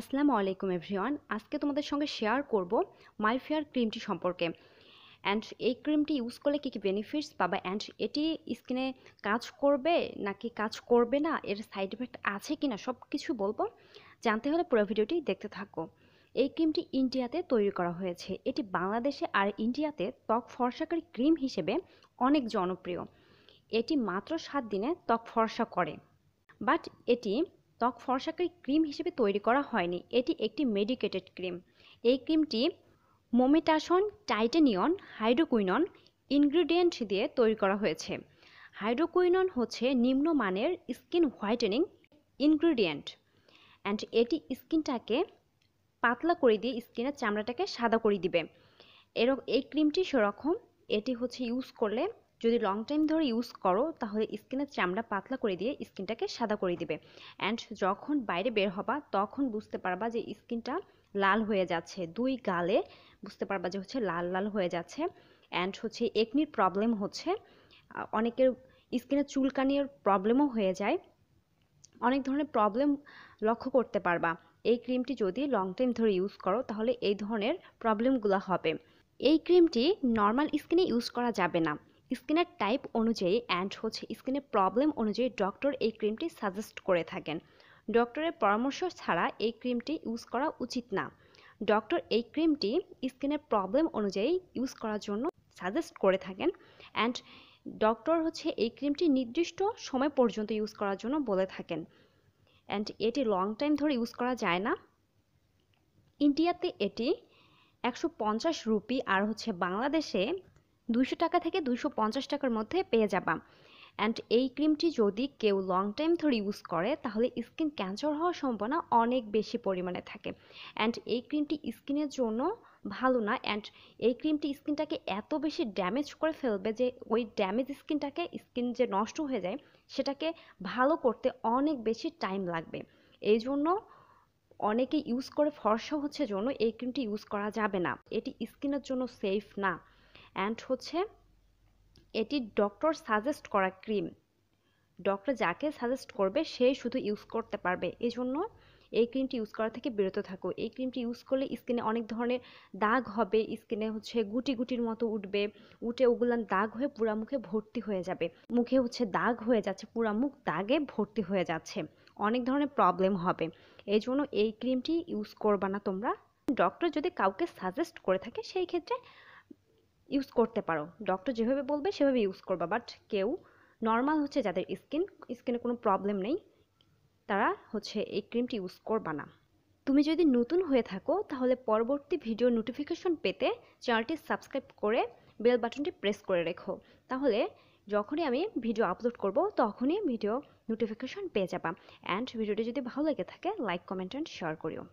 আসসালামু আলাইকুম এভরিওয়ান আজকে তোমাদের সঙ্গে শেয়ার করব ফেয়ার ক্রিমটি সম্পর্কে অ্যান্ড এই ক্রিমটি ইউজ করলে কী কী বেনিফিটস পাবে অ্যান্ড এটি স্কিনে কাজ করবে নাকি কাজ করবে না এর সাইড এফেক্ট আছে কি না সব কিছু বলবো জানতে হলে পুরো ভিডিওটি দেখতে থাকো এই ক্রিমটি ইন্ডিয়াতে তৈরি করা হয়েছে এটি বাংলাদেশে আর ইন্ডিয়াতে ত্বক ফর্সাকারী ক্রিম হিসেবে অনেক জনপ্রিয় এটি মাত্র সাত দিনে ত্বক ফর্সা করে বাট এটি ত্বক ফর্সাকারী ক্রিম হিসেবে তৈরি করা হয়নি এটি একটি মেডিকেটেড ক্রিম এই ক্রিমটি মোমেটাসন টাইটেনিয়ন হাইড্রোকুইনন ইনগ্রিডিয়েন্ট দিয়ে তৈরি করা হয়েছে হাইড্রোকুইনন হচ্ছে নিম্নমানের স্কিন হোয়াইটেনিং ইনগ্রিডিয়েন্ট অ্যান্ড এটি স্কিনটাকে পাতলা করে দিয়ে স্কিনের চামড়াটাকে সাদা করে দিবে এরকম এই ক্রিমটি সেরকম এটি হচ্ছে ইউজ করলে যদি লং টাইম ধরে ইউজ করো তাহলে স্কিনের চামড়া পাতলা করে দিয়ে স্কিনটাকে সাদা করে দিবে অ্যান্ড যখন বাইরে বের হবা তখন বুঝতে পারবা যে স্কিনটা লাল হয়ে যাচ্ছে দুই গালে বুঝতে পারবা যে হচ্ছে লাল লাল হয়ে যাচ্ছে অ্যান্ড হচ্ছে একনির প্রবলেম হচ্ছে অনেকের স্কিনে চুলকানির প্রবলেমও হয়ে যায় অনেক ধরনের প্রবলেম লক্ষ্য করতে পারবা এই ক্রিমটি যদি লং টাইম ধরে ইউজ করো তাহলে এই ধরনের প্রবলেমগুলো হবে এই ক্রিমটি নর্মাল স্কিনে ইউজ করা যাবে না স্কিনের টাইপ অনুযায়ী অ্যান্ড হচ্ছে স্কিনের প্রবলেম অনুযায়ী ডক্টর এই ক্রিমটি সাজেস্ট করে থাকেন ডক্টরের পরামর্শ ছাড়া এই ক্রিমটি ইউজ করা উচিত না ডক্টর এই ক্রিমটি স্কিনের প্রবলেম অনুযায়ী ইউজ করার জন্য সাজেস্ট করে থাকেন অ্যান্ড ডক্টর হচ্ছে এই ক্রিমটি নির্দিষ্ট সময় পর্যন্ত ইউজ করার জন্য বলে থাকেন অ্যান্ড এটি লং টাইম ধরে ইউজ করা যায় না ইন্ডিয়াতে এটি একশো পঞ্চাশ রুপি আর হচ্ছে বাংলাদেশে দুশো টাকা থেকে দুশো পঞ্চাশ টাকার মধ্যে পেয়ে যাবা অ্যান্ড এই ক্রিমটি যদি কেউ লং টাইম ধরে ইউজ করে তাহলে স্কিন ক্যান্সার হওয়ার সম্ভাবনা অনেক বেশি পরিমাণে থাকে অ্যান্ড এই ক্রিমটি স্কিনের জন্য ভালো না অ্যান্ড এই ক্রিমটি স্কিনটাকে এত বেশি ড্যামেজ করে ফেলবে যে ওই ড্যামেজ স্কিনটাকে স্কিন যে নষ্ট হয়ে যায় সেটাকে ভালো করতে অনেক বেশি টাইম লাগবে এই জন্য অনেকে ইউজ করে ফর্সা হচ্ছে জন্য এই ক্রিমটি ইউজ করা যাবে না এটি স্কিনের জন্য সেফ না অ্যান্ড হচ্ছে এটি ডক্টর সাজেস্ট করা ক্রিম ডক্টর যাকে সাজেস্ট করবে সে শুধু ইউজ করতে পারবে এই জন্য এই ক্রিমটি ইউজ করা থেকে বিরত থাকো এই ক্রিমটি ইউজ করলে স্কিনে অনেক ধরনের দাগ হবে স্কিনে হচ্ছে গুটি গুটির মতো উঠবে উঠে ওগুলো দাগ হয়ে পুরা মুখে ভর্তি হয়ে যাবে মুখে হচ্ছে দাগ হয়ে যাচ্ছে পুরা মুখ দাগে ভর্তি হয়ে যাচ্ছে অনেক ধরনের প্রবলেম হবে এই জন্য এই ক্রিমটি ইউজ করবা না তোমরা ডক্টর যদি কাউকে সাজেস্ট করে থাকে সেই ক্ষেত্রে ইউজ করতে পারো ডক্টর যেভাবে বলবে সেভাবে ইউজ করবা বাট কেউ নর্মাল হচ্ছে যাদের স্কিন স্কিনে কোনো প্রবলেম নেই তারা হচ্ছে এই ক্রিমটি ইউজ করবা না তুমি যদি নতুন হয়ে থাকো তাহলে পরবর্তী ভিডিও নোটিফিকেশন পেতে চ্যানেলটি সাবস্ক্রাইব করে বেল বাটনটি প্রেস করে রেখো তাহলে যখনই আমি ভিডিও আপলোড করব তখনই ভিডিও নোটিফিকেশন পেয়ে যাবা অ্যান্ড ভিডিওটি যদি ভালো লেগে থাকে লাইক কমেন্ট অ্যান্ড শেয়ার করিও